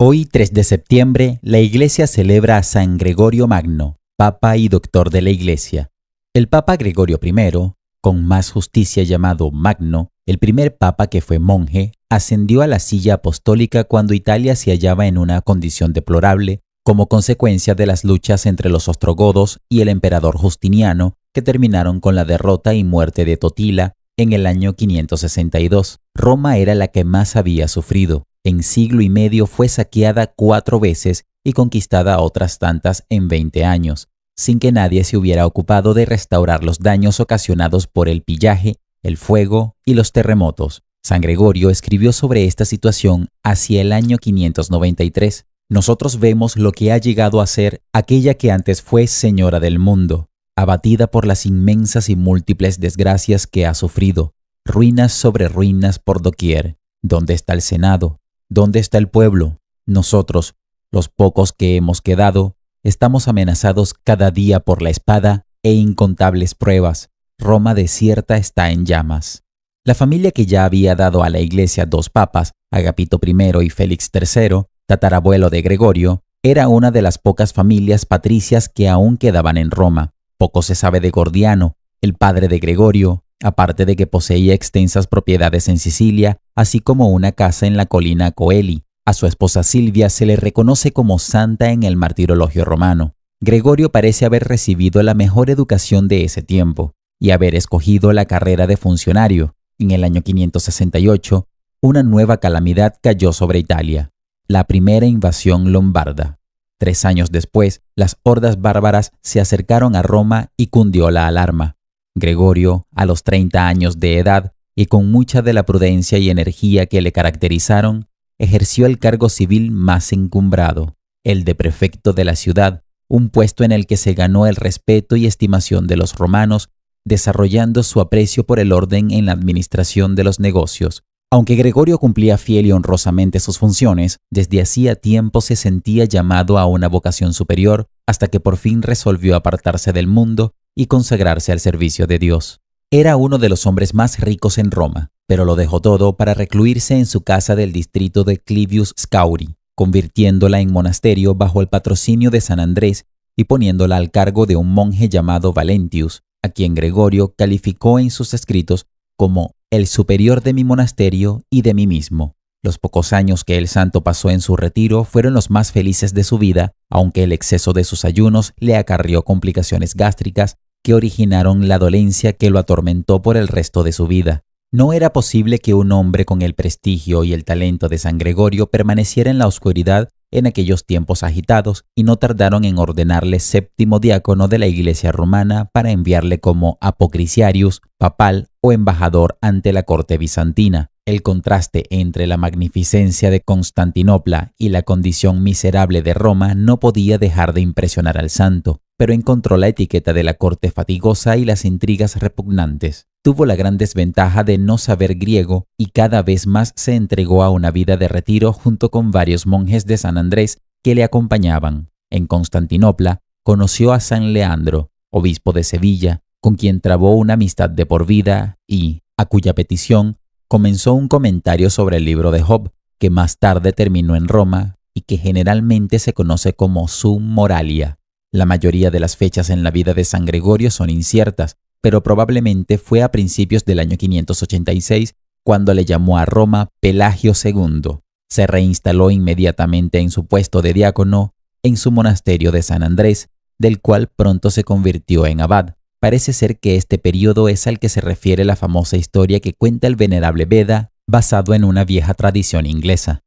Hoy, 3 de septiembre, la Iglesia celebra a San Gregorio Magno, Papa y Doctor de la Iglesia. El Papa Gregorio I, con más justicia llamado Magno, el primer Papa que fue monje, ascendió a la silla apostólica cuando Italia se hallaba en una condición deplorable como consecuencia de las luchas entre los ostrogodos y el emperador Justiniano, que terminaron con la derrota y muerte de Totila en el año 562. Roma era la que más había sufrido. En siglo y medio fue saqueada cuatro veces y conquistada otras tantas en 20 años, sin que nadie se hubiera ocupado de restaurar los daños ocasionados por el pillaje, el fuego y los terremotos. San Gregorio escribió sobre esta situación hacia el año 593. Nosotros vemos lo que ha llegado a ser aquella que antes fue señora del mundo, abatida por las inmensas y múltiples desgracias que ha sufrido, ruinas sobre ruinas por doquier. donde está el Senado? ¿Dónde está el pueblo? Nosotros, los pocos que hemos quedado, estamos amenazados cada día por la espada e incontables pruebas. Roma desierta está en llamas. La familia que ya había dado a la iglesia dos papas, Agapito I y Félix III, tatarabuelo de Gregorio, era una de las pocas familias patricias que aún quedaban en Roma. Poco se sabe de Gordiano, el padre de Gregorio, aparte de que poseía extensas propiedades en Sicilia, así como una casa en la colina Coeli. A su esposa Silvia se le reconoce como santa en el martirologio romano. Gregorio parece haber recibido la mejor educación de ese tiempo y haber escogido la carrera de funcionario. En el año 568, una nueva calamidad cayó sobre Italia, la primera invasión lombarda. Tres años después, las hordas bárbaras se acercaron a Roma y cundió la alarma. Gregorio, a los 30 años de edad y con mucha de la prudencia y energía que le caracterizaron, ejerció el cargo civil más encumbrado, el de prefecto de la ciudad, un puesto en el que se ganó el respeto y estimación de los romanos, desarrollando su aprecio por el orden en la administración de los negocios. Aunque Gregorio cumplía fiel y honrosamente sus funciones, desde hacía tiempo se sentía llamado a una vocación superior, hasta que por fin resolvió apartarse del mundo y consagrarse al servicio de Dios. Era uno de los hombres más ricos en Roma, pero lo dejó todo para recluirse en su casa del distrito de Clivius Scauri, convirtiéndola en monasterio bajo el patrocinio de San Andrés y poniéndola al cargo de un monje llamado Valentius, a quien Gregorio calificó en sus escritos como el superior de mi monasterio y de mí mismo. Los pocos años que el santo pasó en su retiro fueron los más felices de su vida, aunque el exceso de sus ayunos le acarrió complicaciones gástricas que originaron la dolencia que lo atormentó por el resto de su vida. No era posible que un hombre con el prestigio y el talento de San Gregorio permaneciera en la oscuridad en aquellos tiempos agitados y no tardaron en ordenarle séptimo diácono de la Iglesia romana para enviarle como apocrisiarius, papal o embajador ante la corte bizantina el contraste entre la magnificencia de Constantinopla y la condición miserable de Roma no podía dejar de impresionar al santo, pero encontró la etiqueta de la corte fatigosa y las intrigas repugnantes. Tuvo la gran desventaja de no saber griego y cada vez más se entregó a una vida de retiro junto con varios monjes de San Andrés que le acompañaban. En Constantinopla conoció a San Leandro, obispo de Sevilla, con quien trabó una amistad de por vida y, a cuya petición, comenzó un comentario sobre el libro de Job, que más tarde terminó en Roma y que generalmente se conoce como su Moralia. La mayoría de las fechas en la vida de San Gregorio son inciertas, pero probablemente fue a principios del año 586 cuando le llamó a Roma Pelagio II. Se reinstaló inmediatamente en su puesto de diácono en su monasterio de San Andrés, del cual pronto se convirtió en abad. Parece ser que este periodo es al que se refiere la famosa historia que cuenta el venerable Veda, basado en una vieja tradición inglesa.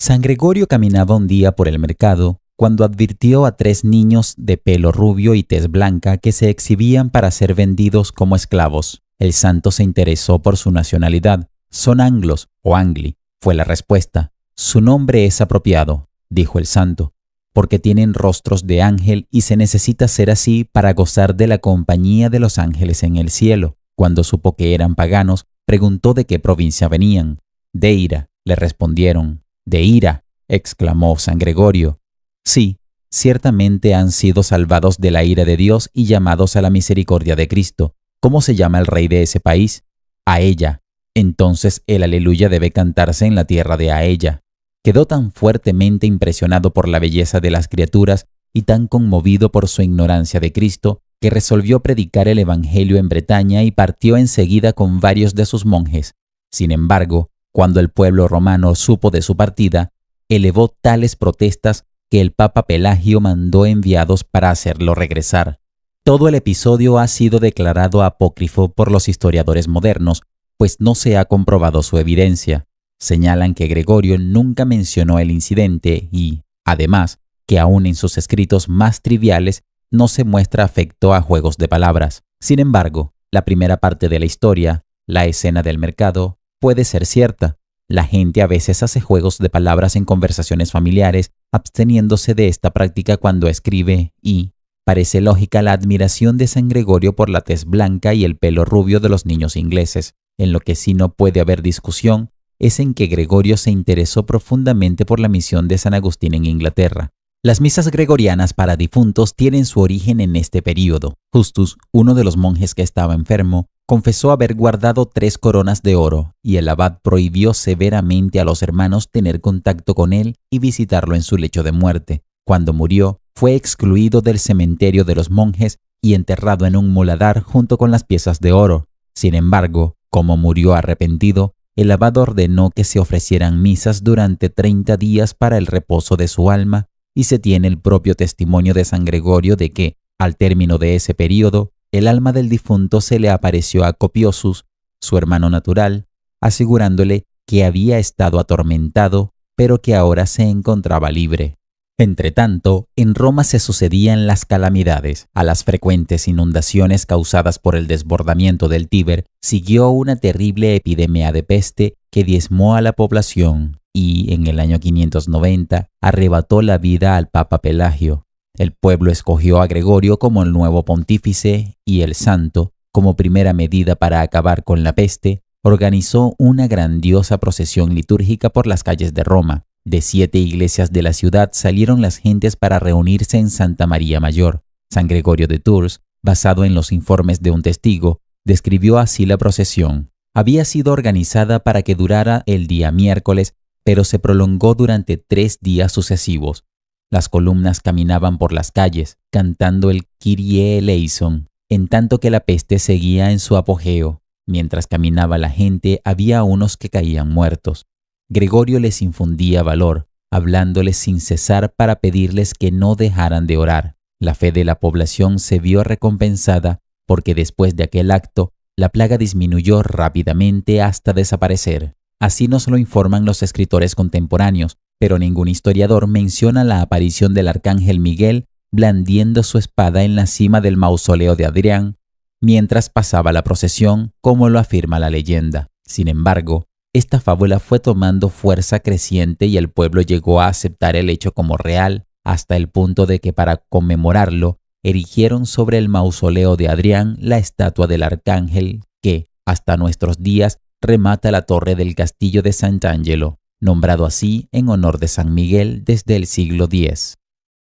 San Gregorio caminaba un día por el mercado cuando advirtió a tres niños de pelo rubio y tez blanca que se exhibían para ser vendidos como esclavos. El santo se interesó por su nacionalidad. Son anglos o angli, fue la respuesta. Su nombre es apropiado, dijo el santo porque tienen rostros de ángel y se necesita ser así para gozar de la compañía de los ángeles en el cielo. Cuando supo que eran paganos, preguntó de qué provincia venían. De Ira, le respondieron. De Ira, exclamó San Gregorio. Sí, ciertamente han sido salvados de la ira de Dios y llamados a la misericordia de Cristo. ¿Cómo se llama el rey de ese país? A ella. Entonces el aleluya debe cantarse en la tierra de a ella quedó tan fuertemente impresionado por la belleza de las criaturas y tan conmovido por su ignorancia de Cristo, que resolvió predicar el Evangelio en Bretaña y partió enseguida con varios de sus monjes. Sin embargo, cuando el pueblo romano supo de su partida, elevó tales protestas que el Papa Pelagio mandó enviados para hacerlo regresar. Todo el episodio ha sido declarado apócrifo por los historiadores modernos, pues no se ha comprobado su evidencia señalan que Gregorio nunca mencionó el incidente y, además, que aún en sus escritos más triviales no se muestra afecto a juegos de palabras. Sin embargo, la primera parte de la historia, la escena del mercado, puede ser cierta. La gente a veces hace juegos de palabras en conversaciones familiares, absteniéndose de esta práctica cuando escribe y, parece lógica la admiración de San Gregorio por la tez blanca y el pelo rubio de los niños ingleses. En lo que sí no puede haber discusión es en que Gregorio se interesó profundamente por la misión de San Agustín en Inglaterra. Las misas gregorianas para difuntos tienen su origen en este período. Justus, uno de los monjes que estaba enfermo, confesó haber guardado tres coronas de oro, y el abad prohibió severamente a los hermanos tener contacto con él y visitarlo en su lecho de muerte. Cuando murió, fue excluido del cementerio de los monjes y enterrado en un muladar junto con las piezas de oro. Sin embargo, como murió arrepentido, el abad ordenó que se ofrecieran misas durante 30 días para el reposo de su alma, y se tiene el propio testimonio de San Gregorio de que, al término de ese período, el alma del difunto se le apareció a Copiosus, su hermano natural, asegurándole que había estado atormentado, pero que ahora se encontraba libre. Entretanto, en Roma se sucedían las calamidades. A las frecuentes inundaciones causadas por el desbordamiento del Tíber, siguió una terrible epidemia de peste que diezmó a la población y, en el año 590, arrebató la vida al Papa Pelagio. El pueblo escogió a Gregorio como el nuevo pontífice y el santo, como primera medida para acabar con la peste, organizó una grandiosa procesión litúrgica por las calles de Roma, de siete iglesias de la ciudad salieron las gentes para reunirse en Santa María Mayor. San Gregorio de Tours, basado en los informes de un testigo, describió así la procesión. Había sido organizada para que durara el día miércoles, pero se prolongó durante tres días sucesivos. Las columnas caminaban por las calles, cantando el Kyrie eleison, en tanto que la peste seguía en su apogeo. Mientras caminaba la gente, había unos que caían muertos, Gregorio les infundía valor, hablándoles sin cesar para pedirles que no dejaran de orar. La fe de la población se vio recompensada porque después de aquel acto, la plaga disminuyó rápidamente hasta desaparecer. Así nos lo informan los escritores contemporáneos, pero ningún historiador menciona la aparición del arcángel Miguel blandiendo su espada en la cima del mausoleo de Adrián mientras pasaba la procesión, como lo afirma la leyenda. Sin embargo, esta fábula fue tomando fuerza creciente y el pueblo llegó a aceptar el hecho como real, hasta el punto de que para conmemorarlo erigieron sobre el mausoleo de Adrián la estatua del arcángel que, hasta nuestros días, remata la torre del castillo de Sant'Angelo, nombrado así en honor de San Miguel desde el siglo X.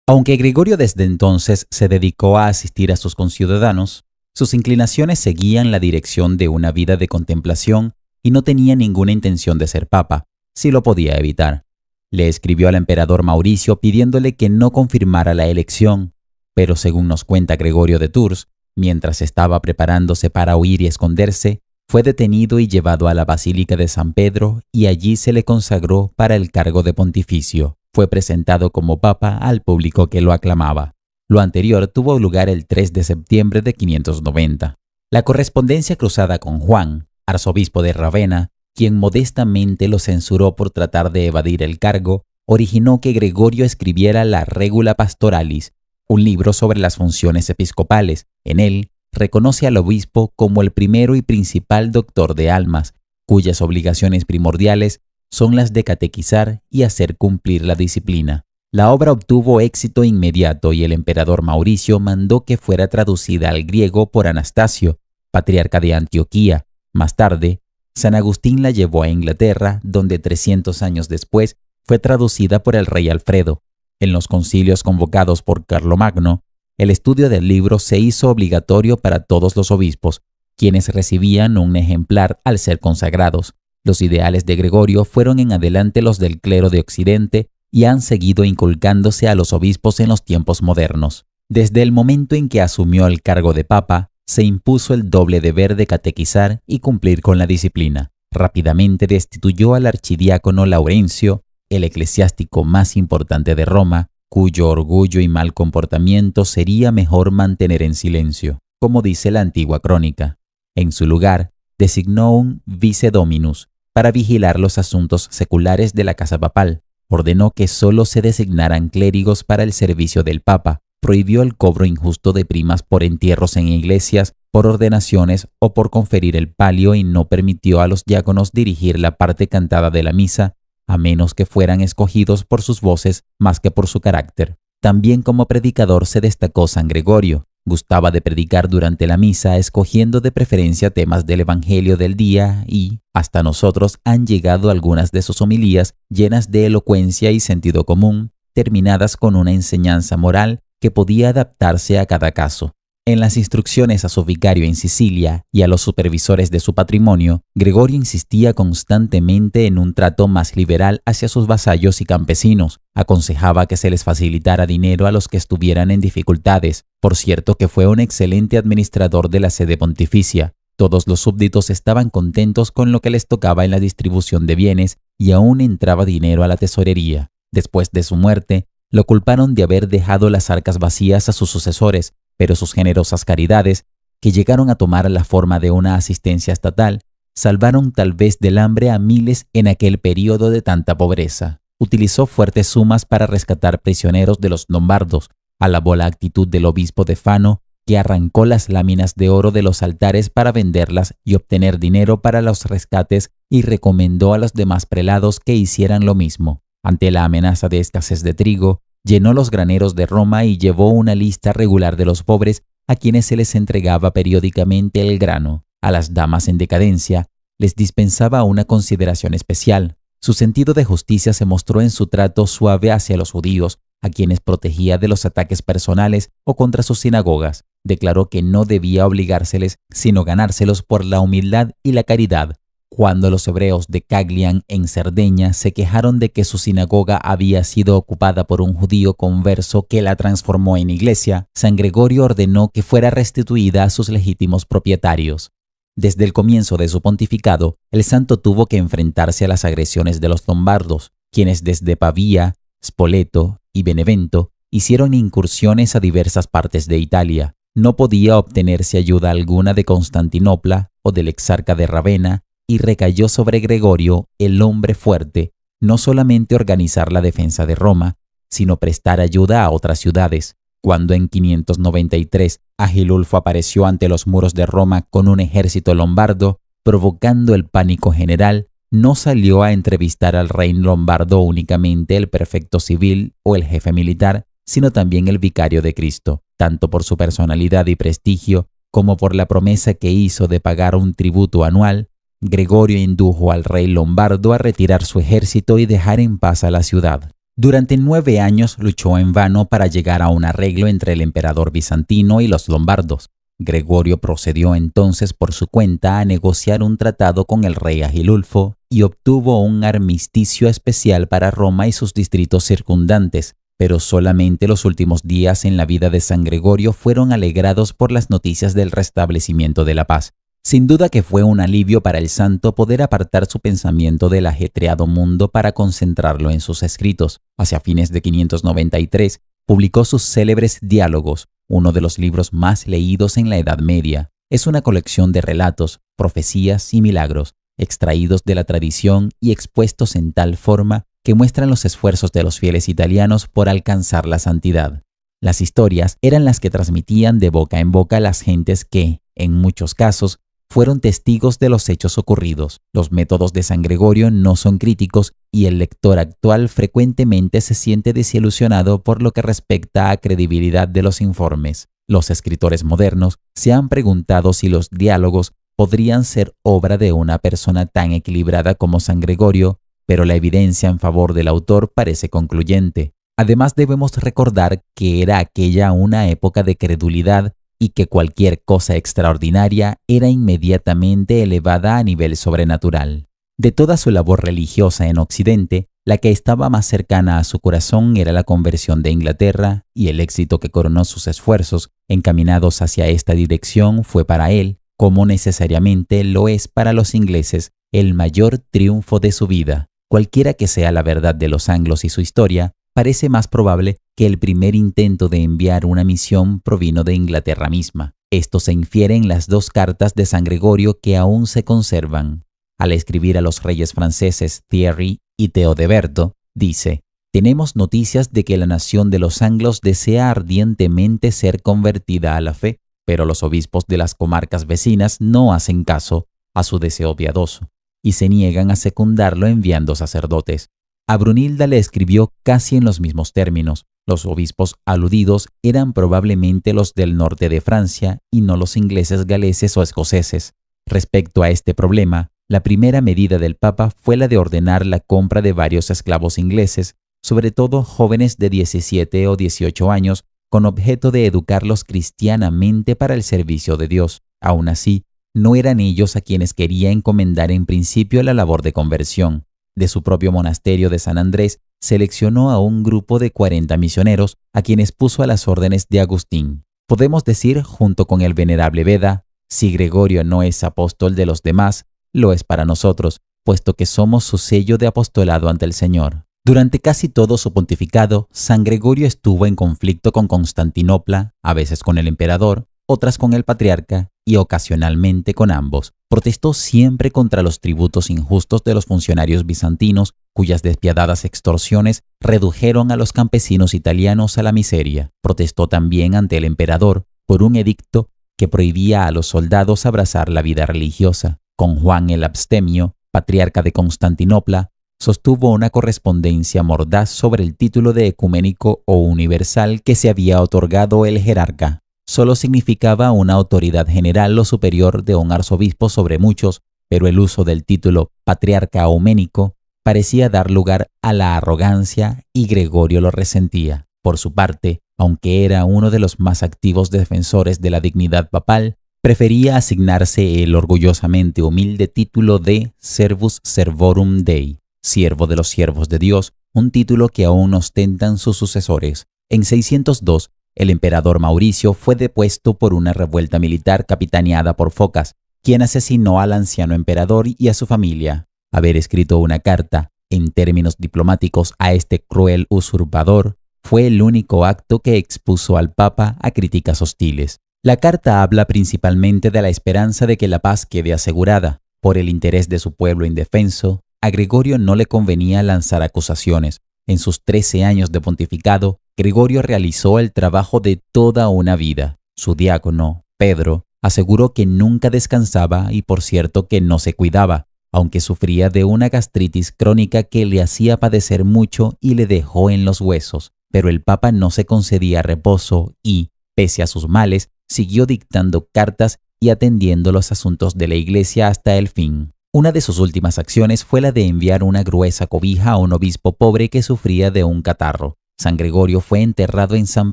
Aunque Gregorio desde entonces se dedicó a asistir a sus conciudadanos, sus inclinaciones seguían la dirección de una vida de contemplación y no tenía ninguna intención de ser papa, si lo podía evitar. Le escribió al emperador Mauricio pidiéndole que no confirmara la elección, pero según nos cuenta Gregorio de Tours, mientras estaba preparándose para huir y esconderse, fue detenido y llevado a la Basílica de San Pedro y allí se le consagró para el cargo de pontificio. Fue presentado como papa al público que lo aclamaba. Lo anterior tuvo lugar el 3 de septiembre de 590. La correspondencia cruzada con Juan, arzobispo de Ravenna, quien modestamente lo censuró por tratar de evadir el cargo, originó que Gregorio escribiera la Regula Pastoralis, un libro sobre las funciones episcopales. En él, reconoce al obispo como el primero y principal doctor de almas, cuyas obligaciones primordiales son las de catequizar y hacer cumplir la disciplina. La obra obtuvo éxito inmediato y el emperador Mauricio mandó que fuera traducida al griego por Anastasio, patriarca de Antioquía, más tarde, San Agustín la llevó a Inglaterra, donde 300 años después fue traducida por el rey Alfredo. En los concilios convocados por Carlomagno, el estudio del libro se hizo obligatorio para todos los obispos, quienes recibían un ejemplar al ser consagrados. Los ideales de Gregorio fueron en adelante los del clero de Occidente y han seguido inculcándose a los obispos en los tiempos modernos. Desde el momento en que asumió el cargo de papa, se impuso el doble deber de catequizar y cumplir con la disciplina. Rápidamente destituyó al archidiácono Laurencio, el eclesiástico más importante de Roma, cuyo orgullo y mal comportamiento sería mejor mantener en silencio, como dice la antigua crónica. En su lugar, designó un vicedominus para vigilar los asuntos seculares de la casa papal. Ordenó que solo se designaran clérigos para el servicio del papa, prohibió el cobro injusto de primas por entierros en iglesias, por ordenaciones o por conferir el palio y no permitió a los diáconos dirigir la parte cantada de la misa, a menos que fueran escogidos por sus voces más que por su carácter. También como predicador se destacó San Gregorio. Gustaba de predicar durante la misa escogiendo de preferencia temas del Evangelio del día y, hasta nosotros han llegado algunas de sus homilías llenas de elocuencia y sentido común, terminadas con una enseñanza moral que podía adaptarse a cada caso. En las instrucciones a su vicario en Sicilia y a los supervisores de su patrimonio, Gregorio insistía constantemente en un trato más liberal hacia sus vasallos y campesinos, aconsejaba que se les facilitara dinero a los que estuvieran en dificultades, por cierto que fue un excelente administrador de la sede pontificia. Todos los súbditos estaban contentos con lo que les tocaba en la distribución de bienes y aún entraba dinero a la tesorería. Después de su muerte, lo culparon de haber dejado las arcas vacías a sus sucesores, pero sus generosas caridades, que llegaron a tomar la forma de una asistencia estatal, salvaron tal vez del hambre a miles en aquel periodo de tanta pobreza. Utilizó fuertes sumas para rescatar prisioneros de los lombardos, alabó la actitud del obispo de Fano, que arrancó las láminas de oro de los altares para venderlas y obtener dinero para los rescates y recomendó a los demás prelados que hicieran lo mismo. Ante la amenaza de escasez de trigo, llenó los graneros de Roma y llevó una lista regular de los pobres a quienes se les entregaba periódicamente el grano. A las damas en decadencia les dispensaba una consideración especial. Su sentido de justicia se mostró en su trato suave hacia los judíos, a quienes protegía de los ataques personales o contra sus sinagogas. Declaró que no debía obligárseles, sino ganárselos por la humildad y la caridad, cuando los hebreos de Caglian, en Cerdeña, se quejaron de que su sinagoga había sido ocupada por un judío converso que la transformó en iglesia, San Gregorio ordenó que fuera restituida a sus legítimos propietarios. Desde el comienzo de su pontificado, el santo tuvo que enfrentarse a las agresiones de los lombardos, quienes desde Pavía, Spoleto y Benevento hicieron incursiones a diversas partes de Italia. No podía obtenerse ayuda alguna de Constantinopla o del exarca de Ravenna, y recayó sobre Gregorio, el hombre fuerte, no solamente organizar la defensa de Roma, sino prestar ayuda a otras ciudades. Cuando en 593 Agilulfo apareció ante los muros de Roma con un ejército lombardo, provocando el pánico general, no salió a entrevistar al rey lombardo únicamente el prefecto civil o el jefe militar, sino también el vicario de Cristo, tanto por su personalidad y prestigio como por la promesa que hizo de pagar un tributo anual Gregorio indujo al rey lombardo a retirar su ejército y dejar en paz a la ciudad. Durante nueve años luchó en vano para llegar a un arreglo entre el emperador bizantino y los lombardos. Gregorio procedió entonces por su cuenta a negociar un tratado con el rey Agilulfo y obtuvo un armisticio especial para Roma y sus distritos circundantes, pero solamente los últimos días en la vida de San Gregorio fueron alegrados por las noticias del restablecimiento de la paz. Sin duda que fue un alivio para el santo poder apartar su pensamiento del ajetreado mundo para concentrarlo en sus escritos. Hacia fines de 593 publicó sus célebres diálogos, uno de los libros más leídos en la Edad Media. Es una colección de relatos, profecías y milagros, extraídos de la tradición y expuestos en tal forma que muestran los esfuerzos de los fieles italianos por alcanzar la santidad. Las historias eran las que transmitían de boca en boca las gentes que, en muchos casos, fueron testigos de los hechos ocurridos. Los métodos de San Gregorio no son críticos y el lector actual frecuentemente se siente desilusionado por lo que respecta a credibilidad de los informes. Los escritores modernos se han preguntado si los diálogos podrían ser obra de una persona tan equilibrada como San Gregorio, pero la evidencia en favor del autor parece concluyente. Además debemos recordar que era aquella una época de credulidad y que cualquier cosa extraordinaria era inmediatamente elevada a nivel sobrenatural. De toda su labor religiosa en Occidente, la que estaba más cercana a su corazón era la conversión de Inglaterra, y el éxito que coronó sus esfuerzos encaminados hacia esta dirección fue para él, como necesariamente lo es para los ingleses, el mayor triunfo de su vida. Cualquiera que sea la verdad de los anglos y su historia, parece más probable que el primer intento de enviar una misión provino de Inglaterra misma. Esto se infiere en las dos cartas de San Gregorio que aún se conservan. Al escribir a los reyes franceses Thierry y Teodeberto, dice, tenemos noticias de que la nación de los anglos desea ardientemente ser convertida a la fe, pero los obispos de las comarcas vecinas no hacen caso a su deseo piadoso y se niegan a secundarlo enviando sacerdotes. A Brunilda le escribió casi en los mismos términos. Los obispos aludidos eran probablemente los del norte de Francia y no los ingleses, galeses o escoceses. Respecto a este problema, la primera medida del Papa fue la de ordenar la compra de varios esclavos ingleses, sobre todo jóvenes de 17 o 18 años, con objeto de educarlos cristianamente para el servicio de Dios. Aún así, no eran ellos a quienes quería encomendar en principio la labor de conversión de su propio monasterio de San Andrés, seleccionó a un grupo de 40 misioneros a quienes puso a las órdenes de Agustín. Podemos decir, junto con el venerable Veda, si Gregorio no es apóstol de los demás, lo es para nosotros, puesto que somos su sello de apostolado ante el Señor. Durante casi todo su pontificado, San Gregorio estuvo en conflicto con Constantinopla, a veces con el emperador, otras con el patriarca, y ocasionalmente con ambos, protestó siempre contra los tributos injustos de los funcionarios bizantinos, cuyas despiadadas extorsiones redujeron a los campesinos italianos a la miseria. Protestó también ante el emperador por un edicto que prohibía a los soldados abrazar la vida religiosa. Con Juan el Abstemio, patriarca de Constantinopla, sostuvo una correspondencia mordaz sobre el título de ecuménico o universal que se había otorgado el jerarca solo significaba una autoridad general o superior de un arzobispo sobre muchos, pero el uso del título patriarca homénico parecía dar lugar a la arrogancia y Gregorio lo resentía. Por su parte, aunque era uno de los más activos defensores de la dignidad papal, prefería asignarse el orgullosamente humilde título de Servus Servorum Dei, siervo de los siervos de Dios, un título que aún ostentan sus sucesores. En 602 el emperador Mauricio fue depuesto por una revuelta militar capitaneada por Focas, quien asesinó al anciano emperador y a su familia. Haber escrito una carta, en términos diplomáticos, a este cruel usurpador fue el único acto que expuso al Papa a críticas hostiles. La carta habla principalmente de la esperanza de que la paz quede asegurada. Por el interés de su pueblo indefenso, a Gregorio no le convenía lanzar acusaciones. En sus 13 años de pontificado, Gregorio realizó el trabajo de toda una vida. Su diácono, Pedro, aseguró que nunca descansaba y por cierto que no se cuidaba, aunque sufría de una gastritis crónica que le hacía padecer mucho y le dejó en los huesos, pero el Papa no se concedía reposo y, pese a sus males, siguió dictando cartas y atendiendo los asuntos de la Iglesia hasta el fin. Una de sus últimas acciones fue la de enviar una gruesa cobija a un obispo pobre que sufría de un catarro. San Gregorio fue enterrado en San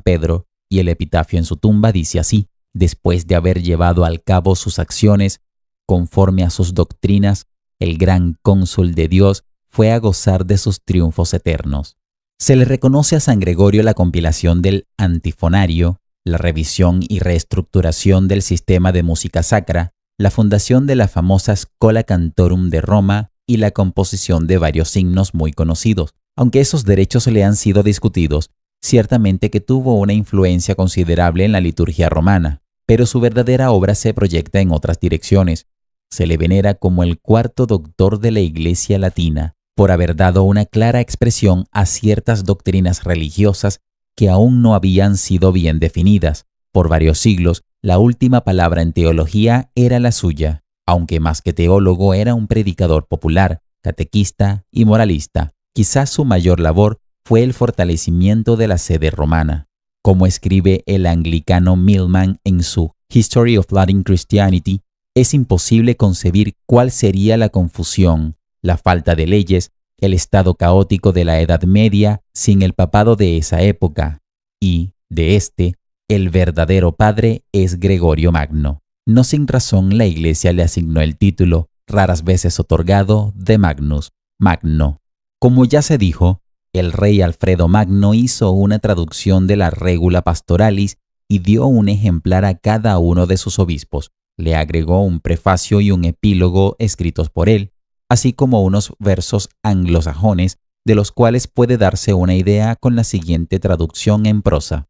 Pedro y el epitafio en su tumba dice así, después de haber llevado al cabo sus acciones, conforme a sus doctrinas, el gran cónsul de Dios fue a gozar de sus triunfos eternos. Se le reconoce a San Gregorio la compilación del antifonario, la revisión y reestructuración del sistema de música sacra, la fundación de la famosa Scola Cantorum de Roma y la composición de varios signos muy conocidos. Aunque esos derechos le han sido discutidos, ciertamente que tuvo una influencia considerable en la liturgia romana, pero su verdadera obra se proyecta en otras direcciones. Se le venera como el cuarto doctor de la Iglesia latina, por haber dado una clara expresión a ciertas doctrinas religiosas que aún no habían sido bien definidas. Por varios siglos, la última palabra en teología era la suya, aunque más que teólogo era un predicador popular, catequista y moralista. Quizás su mayor labor fue el fortalecimiento de la sede romana, como escribe el anglicano Millman en su History of Latin Christianity, es imposible concebir cuál sería la confusión, la falta de leyes, el estado caótico de la Edad Media sin el papado de esa época, y, de este, el verdadero padre es Gregorio Magno. No sin razón la Iglesia le asignó el título, raras veces otorgado, de Magnus, Magno, como ya se dijo, el rey Alfredo Magno hizo una traducción de la Regula Pastoralis y dio un ejemplar a cada uno de sus obispos. Le agregó un prefacio y un epílogo escritos por él, así como unos versos anglosajones, de los cuales puede darse una idea con la siguiente traducción en prosa.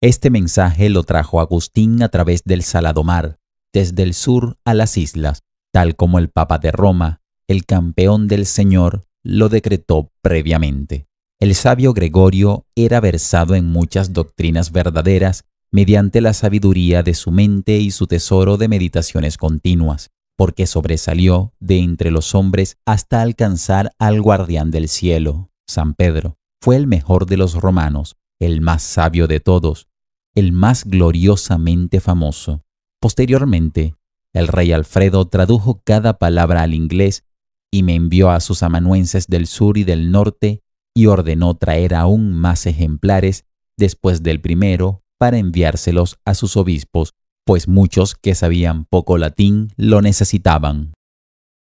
Este mensaje lo trajo Agustín a través del Salado Mar, desde el sur a las islas, tal como el Papa de Roma, el campeón del Señor, lo decretó previamente. El sabio Gregorio era versado en muchas doctrinas verdaderas mediante la sabiduría de su mente y su tesoro de meditaciones continuas, porque sobresalió de entre los hombres hasta alcanzar al guardián del cielo, San Pedro. Fue el mejor de los romanos, el más sabio de todos, el más gloriosamente famoso. Posteriormente, el rey Alfredo tradujo cada palabra al inglés y me envió a sus amanuenses del sur y del norte, y ordenó traer aún más ejemplares después del primero para enviárselos a sus obispos, pues muchos que sabían poco latín lo necesitaban.